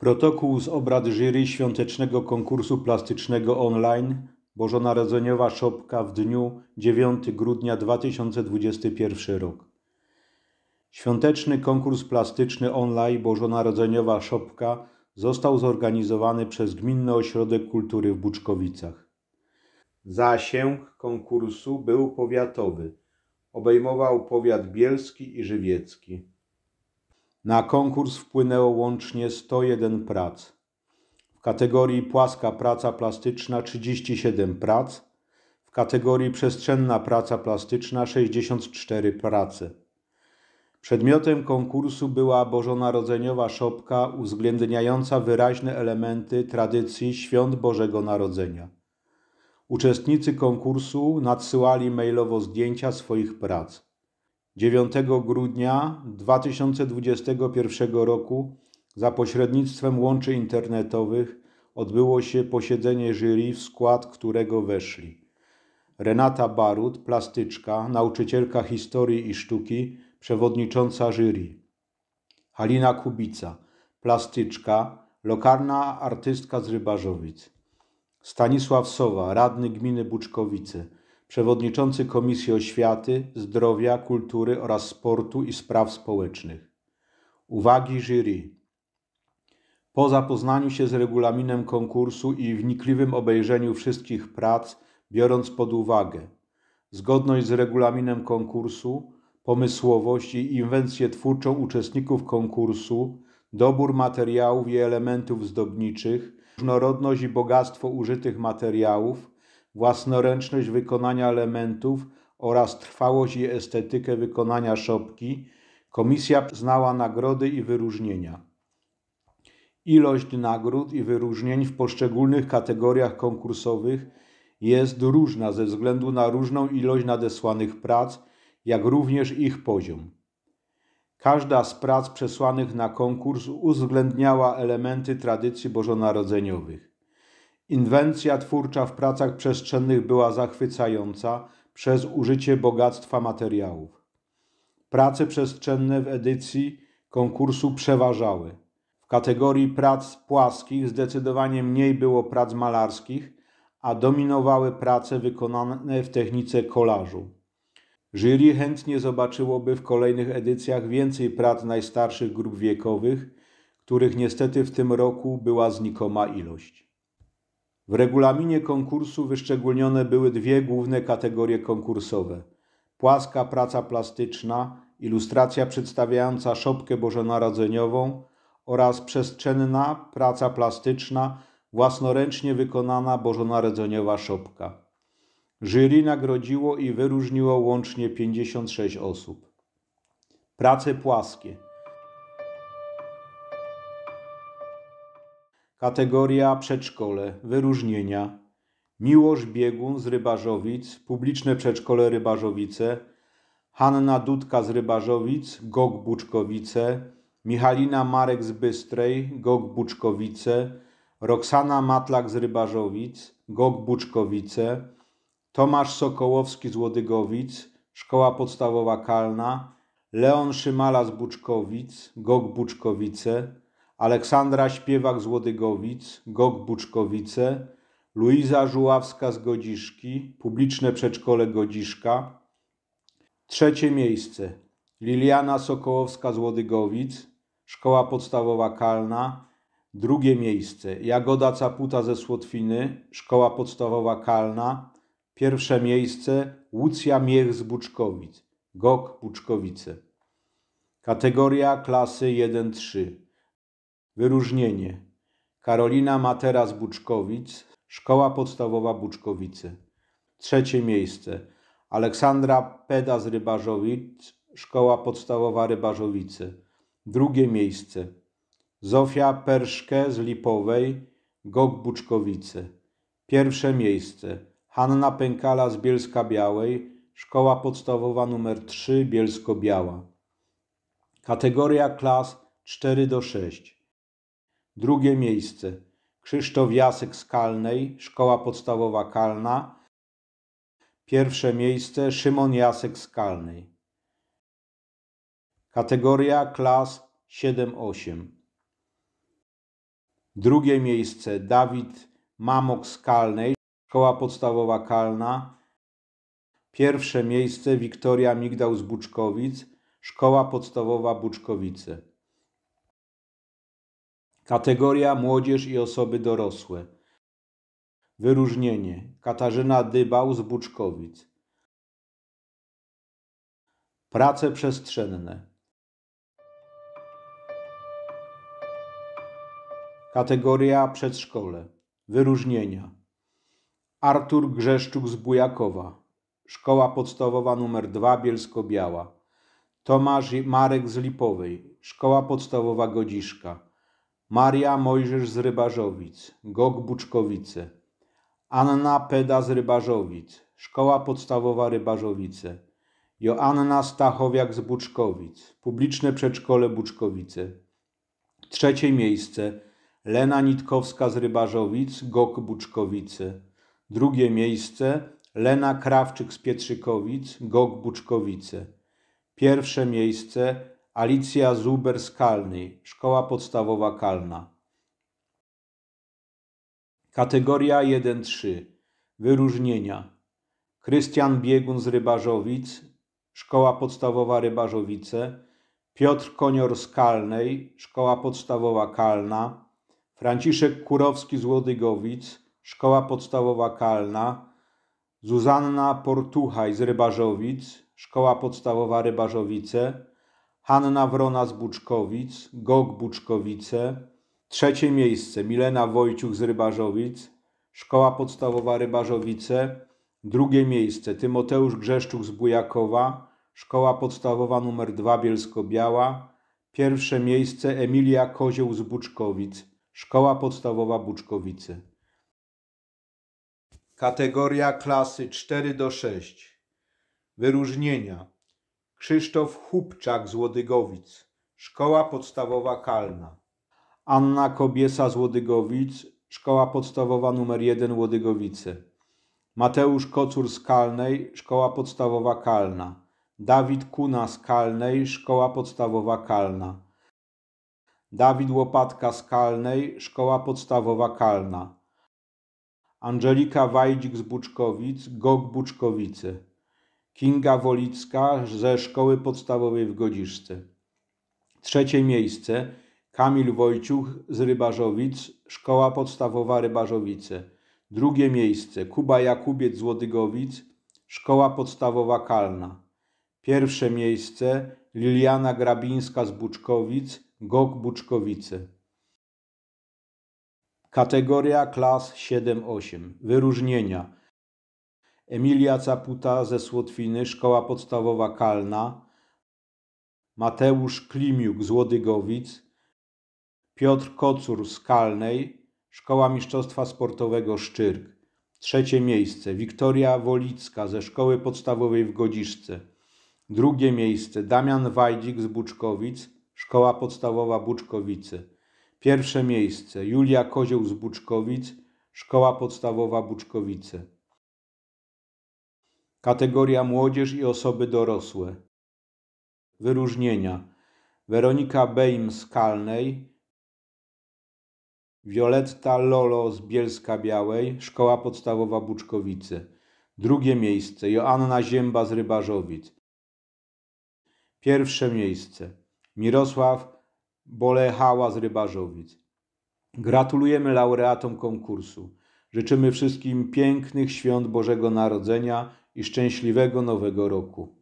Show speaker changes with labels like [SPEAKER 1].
[SPEAKER 1] Protokół z obrad jury świątecznego konkursu plastycznego online Bożonarodzeniowa Szopka w dniu 9 grudnia 2021 rok. Świąteczny konkurs plastyczny online Bożonarodzeniowa Szopka został zorganizowany przez Gminny Ośrodek Kultury w Buczkowicach. Zasięg konkursu był powiatowy. Obejmował powiat bielski i żywiecki. Na konkurs wpłynęło łącznie 101 prac. W kategorii płaska praca plastyczna 37 prac, w kategorii przestrzenna praca plastyczna 64 prace. Przedmiotem konkursu była bożonarodzeniowa szopka uwzględniająca wyraźne elementy tradycji świąt Bożego Narodzenia. Uczestnicy konkursu nadsyłali mailowo zdjęcia swoich prac. 9 grudnia 2021 roku za pośrednictwem łączy internetowych odbyło się posiedzenie jury, w skład którego weszli Renata Barut, plastyczka, nauczycielka historii i sztuki, przewodnicząca jury. Halina Kubica, plastyczka, lokalna artystka z Rybarzowic. Stanisław Sowa, radny gminy Buczkowice – przewodniczący Komisji Oświaty, Zdrowia, Kultury oraz Sportu i Spraw Społecznych. Uwagi jury. Po zapoznaniu się z regulaminem konkursu i wnikliwym obejrzeniu wszystkich prac, biorąc pod uwagę zgodność z regulaminem konkursu, pomysłowość i inwencję twórczą uczestników konkursu, dobór materiałów i elementów zdobniczych, różnorodność i bogactwo użytych materiałów, własnoręczność wykonania elementów oraz trwałość i estetykę wykonania szopki, komisja znała nagrody i wyróżnienia. Ilość nagród i wyróżnień w poszczególnych kategoriach konkursowych jest różna ze względu na różną ilość nadesłanych prac, jak również ich poziom. Każda z prac przesłanych na konkurs uwzględniała elementy tradycji bożonarodzeniowych. Inwencja twórcza w pracach przestrzennych była zachwycająca przez użycie bogactwa materiałów. Prace przestrzenne w edycji konkursu przeważały. W kategorii prac płaskich zdecydowanie mniej było prac malarskich, a dominowały prace wykonane w technice kolażu. Jury chętnie zobaczyłoby w kolejnych edycjach więcej prac najstarszych grup wiekowych, których niestety w tym roku była znikoma ilość. W regulaminie konkursu wyszczególnione były dwie główne kategorie konkursowe: płaska praca plastyczna, ilustracja przedstawiająca szopkę bożonarodzeniową oraz przestrzenna praca plastyczna, własnoręcznie wykonana bożonarodzeniowa szopka. Jury nagrodziło i wyróżniło łącznie 56 osób. Prace płaskie. kategoria przedszkole, wyróżnienia. Miłosz Biegun z Rybarzowic, publiczne przedszkole Rybarzowice, Hanna Dudka z Rybarzowic, GOG Buczkowice, Michalina Marek z Bystrej, GOG Buczkowice, Roxana Matlak z Rybarzowic, GOG Buczkowice, Tomasz Sokołowski z Łodygowic, Szkoła Podstawowa Kalna, Leon Szymala z Buczkowic, GOG Buczkowice, Aleksandra śpiewak z Łodygowic, GOG Buczkowice, Luiza Żuławska z Godziszki, Publiczne Przedszkole Godziszka. Trzecie miejsce Liliana Sokołowska z Łodygowic, Szkoła Podstawowa Kalna. Drugie miejsce Jagoda Caputa ze Słotwiny, Szkoła Podstawowa Kalna. Pierwsze miejsce Łucja Miech z Buczkowic, GOK Buczkowice. Kategoria klasy 1-3. Wyróżnienie. Karolina Matera z Buczkowic, Szkoła Podstawowa Buczkowice. Trzecie miejsce. Aleksandra Peda z Rybarzowic, Szkoła Podstawowa Rybarzowice. Drugie miejsce. Zofia Perszke z Lipowej, GOG Buczkowice. Pierwsze miejsce. Hanna Pękala z Bielska Białej, Szkoła Podstawowa nr 3 Bielsko-Biała. Kategoria klas 4 do 6. Drugie miejsce Krzysztof Jasek z Kalnej, Szkoła Podstawowa Kalna. Pierwsze miejsce Szymon Jasek z Kalnej. Kategoria klas 7-8. Drugie miejsce Dawid Mamok z Kalnej, Szkoła Podstawowa Kalna. Pierwsze miejsce Wiktoria Migdał z Buczkowic, Szkoła Podstawowa Buczkowice. Kategoria młodzież i osoby dorosłe. Wyróżnienie Katarzyna Dybał z Buczkowic. Prace przestrzenne. Kategoria przedszkole. Wyróżnienia. Artur Grzeszczuk z Bujakowa. Szkoła podstawowa nr 2 Bielsko-Biała. Tomasz Marek z Lipowej. Szkoła podstawowa Godziszka. Maria Mojżesz z Rybarzowic, GOG Buczkowice, Anna Peda z Rybarzowic, Szkoła Podstawowa Rybarzowice, Joanna Stachowiak z Buczkowic, Publiczne Przedszkole Buczkowice. Trzecie miejsce Lena Nitkowska z Rybarzowic, GOK Buczkowice. Drugie miejsce Lena Krawczyk z Pietrzykowic, GOK Buczkowice. Pierwsze miejsce Alicja Zuber z Kalny, Szkoła Podstawowa Kalna. Kategoria 1-3. Wyróżnienia. Krystian Biegun z Rybarzowic, Szkoła Podstawowa Rybarzowice, Piotr Konior z Kalnej, Szkoła Podstawowa Kalna, Franciszek Kurowski z Łodygowic, Szkoła Podstawowa Kalna, Zuzanna Portuchaj z Rybarzowic, Szkoła Podstawowa Rybarzowice, Hanna Wrona z Buczkowic, Gog Buczkowice. Trzecie miejsce Milena Wojciuch z Rybarzowic, Szkoła Podstawowa Rybarzowice. Drugie miejsce Tymoteusz Grzeszczuk z Bujakowa, Szkoła Podstawowa nr 2 Bielsko-Biała. Pierwsze miejsce Emilia Kozioł z Buczkowic, Szkoła Podstawowa Buczkowice. Kategoria klasy 4 do 6. Wyróżnienia Krzysztof Chubczak z Łodygowic, Szkoła Podstawowa Kalna. Anna Kobiesa z Łodygowic, Szkoła Podstawowa nr 1 Łodygowice. Mateusz Kocur z Kalnej, Szkoła Podstawowa Kalna. Dawid Kuna z Kalnej, Szkoła Podstawowa Kalna. Dawid Łopatka z Kalnej, Szkoła Podstawowa Kalna. Angelika Wajdzik z Buczkowic, GOG Buczkowice. Kinga Wolicka ze Szkoły Podstawowej w Godziszce. Trzecie miejsce Kamil Wojciuch z Rybarzowic, Szkoła Podstawowa Rybarzowice. Drugie miejsce Kuba Jakubiec z Łodygowic, Szkoła Podstawowa Kalna. Pierwsze miejsce Liliana Grabińska z Buczkowic, GOK Buczkowice. Kategoria klas 7-8. Wyróżnienia. Emilia Caputa ze Słotwiny, Szkoła Podstawowa Kalna, Mateusz Klimiuk z Łodygowic, Piotr Kocur z Kalnej, Szkoła Mistrzostwa Sportowego Szczyrk. Trzecie miejsce Wiktoria Wolicka ze Szkoły Podstawowej w Godziszce. Drugie miejsce Damian Wajdzik z Buczkowic, Szkoła Podstawowa Buczkowice. Pierwsze miejsce Julia Kozioł z Buczkowic, Szkoła Podstawowa Buczkowice. Kategoria młodzież i osoby dorosłe. Wyróżnienia. Weronika Beim z Kalnej, Wioletta Lolo z Bielska Białej, Szkoła Podstawowa Buczkowice. Drugie miejsce Joanna Zięba z Rybarzowic. Pierwsze miejsce Mirosław Bolechała z Rybarzowic. Gratulujemy laureatom konkursu. Życzymy wszystkim pięknych świąt Bożego Narodzenia i szczęśliwego Nowego Roku.